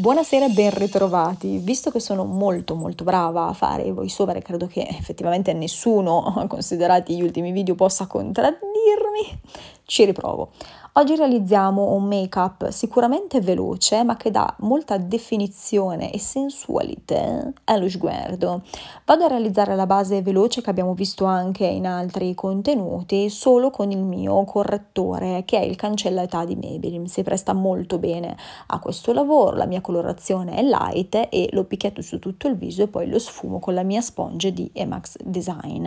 Buonasera e ben ritrovati. Visto che sono molto molto brava a fare voiceover, credo che effettivamente nessuno, considerati gli ultimi video, possa contraddirmi. Ci riprovo. Oggi realizziamo un make-up sicuramente veloce, ma che dà molta definizione e sensualità allo sguardo. Vado a realizzare la base veloce che abbiamo visto anche in altri contenuti, solo con il mio correttore che è il cancellata di Maybelline. Si presta molto bene a questo lavoro, la mia colorazione è light e lo picchietto su tutto il viso e poi lo sfumo con la mia sponge di Emax Design.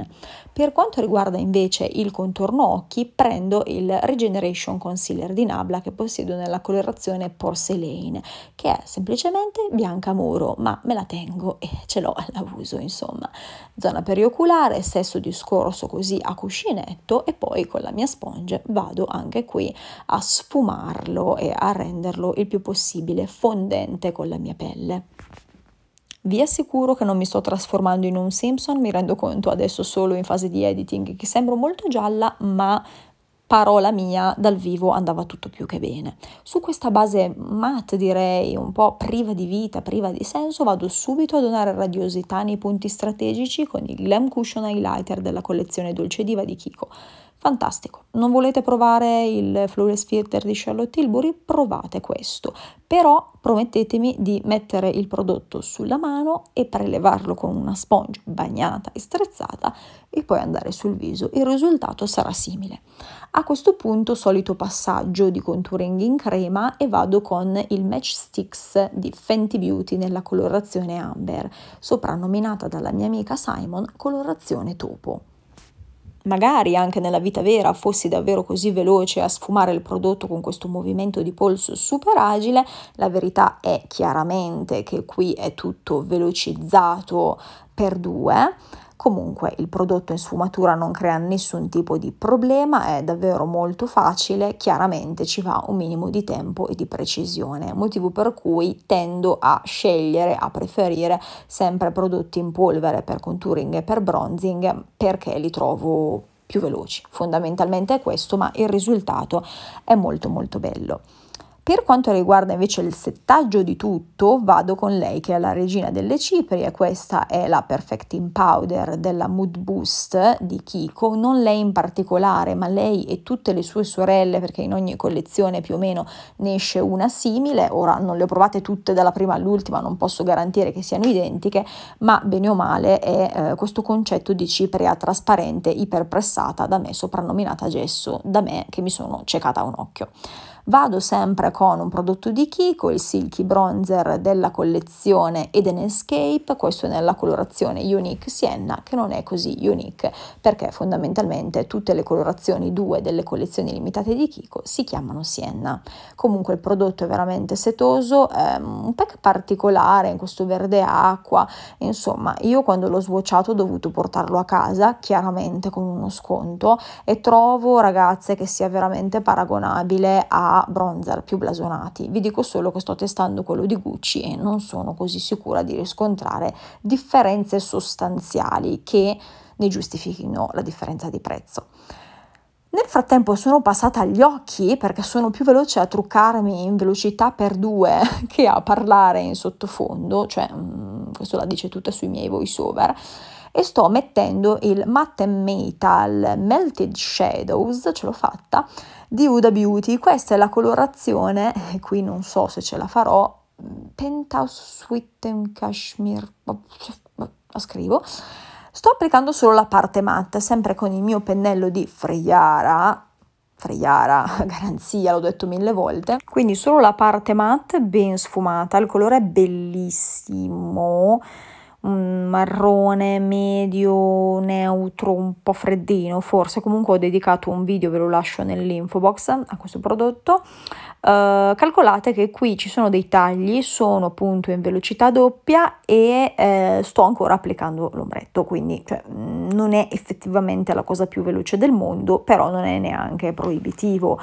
Per quanto riguarda invece il contorno occhi, prendo il il Regeneration Concealer di Nabla che possiedo nella colorazione Porcelain, che è semplicemente bianca muro, ma me la tengo e ce l'ho, la uso insomma. Zona perioculare, stesso discorso così a cuscinetto e poi con la mia sponge vado anche qui a sfumarlo e a renderlo il più possibile fondente con la mia pelle. Vi assicuro che non mi sto trasformando in un Simpson, mi rendo conto adesso solo in fase di editing che sembro molto gialla, ma parola mia, dal vivo andava tutto più che bene. Su questa base matte, direi, un po' priva di vita, priva di senso, vado subito a donare radiosità nei punti strategici con il Glam Cushion Highlighter della collezione Dolce Diva di Kiko. Fantastico. Non volete provare il Flawless Filter di Charlotte Tilbury? Provate questo. Però promettetemi di mettere il prodotto sulla mano e prelevarlo con una sponge bagnata e strezzata e poi andare sul viso. Il risultato sarà simile. A questo punto solito passaggio di contouring in crema e vado con il Match Sticks di Fenty Beauty nella colorazione Amber, soprannominata dalla mia amica Simon colorazione topo magari anche nella vita vera fossi davvero così veloce a sfumare il prodotto con questo movimento di polso super agile, la verità è chiaramente che qui è tutto velocizzato per due. Comunque il prodotto in sfumatura non crea nessun tipo di problema, è davvero molto facile, chiaramente ci va un minimo di tempo e di precisione, motivo per cui tendo a scegliere, a preferire sempre prodotti in polvere per contouring e per bronzing perché li trovo più veloci. Fondamentalmente è questo, ma il risultato è molto molto bello. Per quanto riguarda invece il settaggio di tutto, vado con lei che è la regina delle cipri e questa è la Perfecting Powder della Mood Boost di Kiko, non lei in particolare, ma lei e tutte le sue sorelle, perché in ogni collezione più o meno ne esce una simile, ora non le ho provate tutte dalla prima all'ultima, non posso garantire che siano identiche, ma bene o male è eh, questo concetto di cipria trasparente iperpressata da me soprannominata gesso, da me che mi sono ciecata un occhio. Vado sempre con un prodotto di Kiko, il Silky Bronzer della collezione Eden Escape, questo è nella colorazione Unique Sienna, che non è così unique, perché fondamentalmente tutte le colorazioni due delle collezioni limitate di Kiko si chiamano Sienna. Comunque il prodotto è veramente setoso, è ehm, un pack particolare in questo verde acqua, insomma io quando l'ho swatchato ho dovuto portarlo a casa, chiaramente con uno sconto, e trovo ragazze che sia veramente paragonabile a bronzer più blasonati. Vi dico solo che sto testando quello di Gucci e non sono così sicura di riscontrare differenze sostanziali che ne giustifichino la differenza di prezzo. Nel frattempo sono passata agli occhi perché sono più veloce a truccarmi in velocità per due che a parlare in sottofondo, cioè mm, questo la dice tutta sui miei voiceover e sto mettendo il Matte Metal Melted Shadows, ce l'ho fatta, di Huda Beauty. Questa è la colorazione, e qui non so se ce la farò, Penthouse Sweet and Cashmere, la scrivo. Sto applicando solo la parte matte, sempre con il mio pennello di Friara, Freiara, garanzia, l'ho detto mille volte. Quindi solo la parte matte ben sfumata, il colore è bellissimo un marrone medio neutro un po' freddino forse comunque ho dedicato un video ve lo lascio nell'info box a questo prodotto uh, calcolate che qui ci sono dei tagli sono appunto in velocità doppia e eh, sto ancora applicando l'ombretto quindi cioè, non è effettivamente la cosa più veloce del mondo però non è neanche proibitivo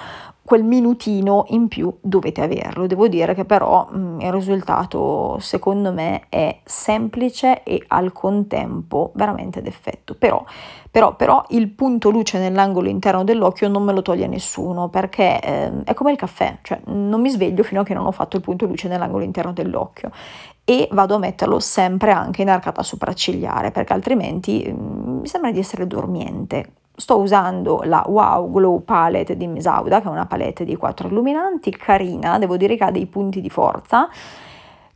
quel minutino in più dovete averlo. Devo dire che però mh, mm, il risultato secondo me è semplice e al contempo veramente d'effetto. Però, però, però il punto luce nell'angolo interno dell'occhio non me lo toglie nessuno perché eh, è come il caffè, cioè non mi sveglio fino a che non ho fatto il punto luce nell'angolo interno dell'occhio e vado a metterlo sempre anche in arcata sopraccigliare perché altrimenti mh, mm, mi sembra di essere dormiente sto usando la Wow Glow Palette di Misauda, che è una palette di quattro illuminanti, carina, devo dire che ha dei punti di forza,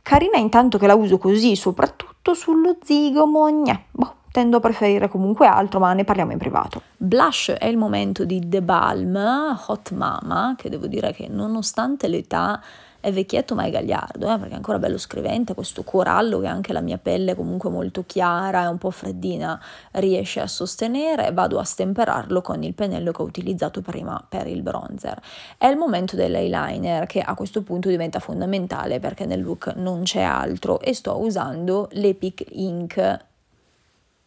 carina intanto che la uso così, soprattutto sullo zigomo, gne, boh, tendo a preferire comunque altro, ma ne parliamo in privato. Blush è il momento di The Balm, Hot Mama, che devo dire che nonostante l'età è vecchietto ma è gagliardo, eh, perché è ancora bello scrivente, questo corallo che anche la mia pelle comunque molto chiara e un po' freddina riesce a sostenere, vado a stemperarlo con il pennello che ho utilizzato prima per il bronzer. È il momento dell'eyeliner che a questo punto diventa fondamentale perché nel look non c'è altro e sto usando l'Epic Ink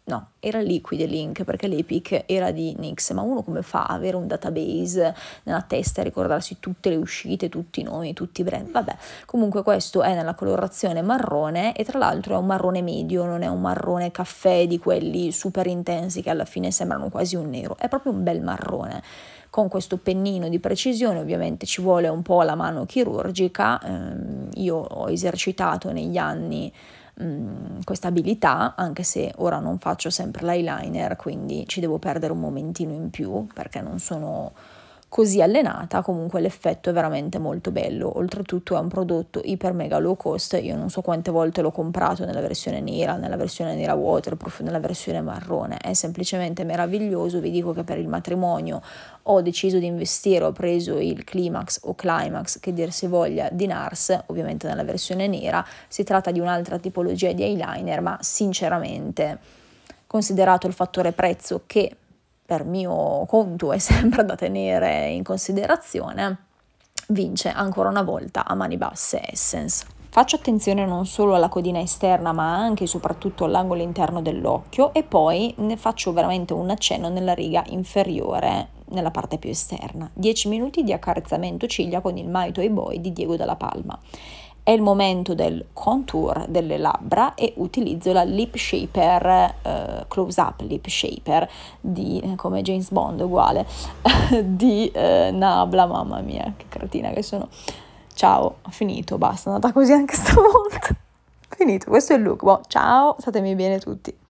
No, era liquide link perché l'Epic era di Nix, ma uno come fa ad avere un database nella testa e ricordarsi tutte le uscite, tutti i nomi, tutti i brand? Vabbè, comunque questo è nella colorazione marrone e tra l'altro è un marrone medio, non è un marrone caffè di quelli super intensi che alla fine sembrano quasi un nero, è proprio un bel marrone con questo pennino di precisione ovviamente ci vuole un po' la mano chirurgica, ehm, io ho esercitato negli anni Mm, questa abilità, anche se ora non faccio sempre l'eyeliner, quindi ci devo perdere un momentino in più perché non sono così allenata, comunque l'effetto è veramente molto bello. Oltretutto è un prodotto iper mega low cost, io non so quante volte l'ho comprato nella versione nera, nella versione nera waterproof, nella versione marrone, è semplicemente meraviglioso, vi dico che per il matrimonio ho deciso di investire, ho preso il Climax o Climax, che dir si voglia, di Nars, ovviamente nella versione nera, si tratta di un'altra tipologia di eyeliner, ma sinceramente considerato il fattore prezzo che per mio conto è sempre da tenere in considerazione, vince ancora una volta a mani basse Essence. Faccio attenzione non solo alla codina esterna ma anche e soprattutto all'angolo interno dell'occhio e poi ne faccio veramente un accenno nella riga inferiore nella parte più esterna. 10 minuti di accarezzamento ciglia con il My Toy Boy di Diego Dalla Palma. È il momento del contour delle labbra e utilizzo la lip shaper, eh, close up lip shaper, di, eh, come James Bond uguale, di eh, Nabla, mamma mia, che cretina che sono. Ciao, ho finito, basta, è andata così anche stavolta. finito, questo è il look, boh, ciao, statemi bene tutti.